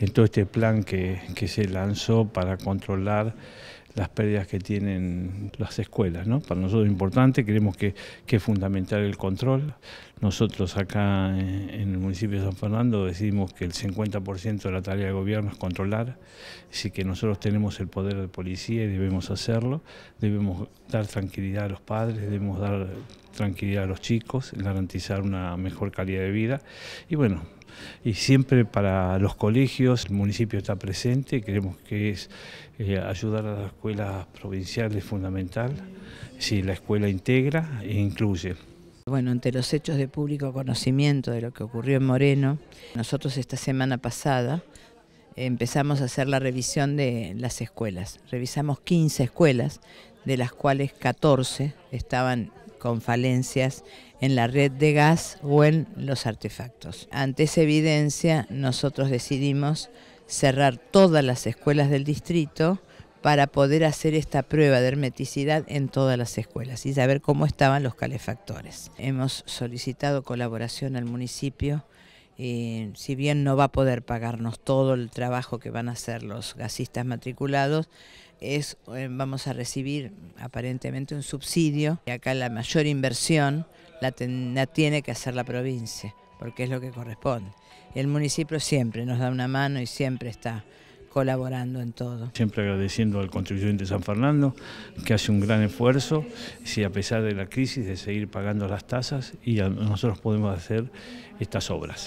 en todo este plan que, se lanzó para controlar las pérdidas que tienen las escuelas. Para nosotros es importante, creemos que, que es fundamental el control. Nosotros acá en, el municipio de San Fernando decidimos que el 50% de la tarea del gobierno es controlar, así que nosotros tenemos el poder de policía y debemos hacerlo, debemos dar tranquilidad a los padres, debemos dar tranquilidad a los chicos, garantizar una mejor calidad de vida y bueno, y siempre para los colegios, el municipio está presente, creemos que es eh, ayudar a las escuelas provinciales fundamental, si la escuela integra e incluye. Bueno, ante los hechos de público conocimiento de lo que ocurrió en Moreno, nosotros esta semana pasada empezamos a hacer la revisión de las escuelas. Revisamos 15 escuelas, de las cuales 14 estaban con falencias en la red de gas o en los artefactos. Ante esa evidencia, nosotros decidimos cerrar todas las escuelas del distrito para poder hacer esta prueba de hermeticidad en todas las escuelas y saber cómo estaban los calefactores. Hemos solicitado colaboración al municipio eh, si bien no va a poder pagarnos todo el trabajo que van a hacer los gasistas matriculados, es, eh, vamos a recibir aparentemente un subsidio. Y acá la mayor inversión la, la tiene que hacer la provincia, porque es lo que corresponde. El municipio siempre nos da una mano y siempre está colaborando en todo. Siempre agradeciendo al contribuyente San Fernando, que hace un gran esfuerzo, si a pesar de la crisis, de seguir pagando las tasas y nosotros podemos hacer estas obras.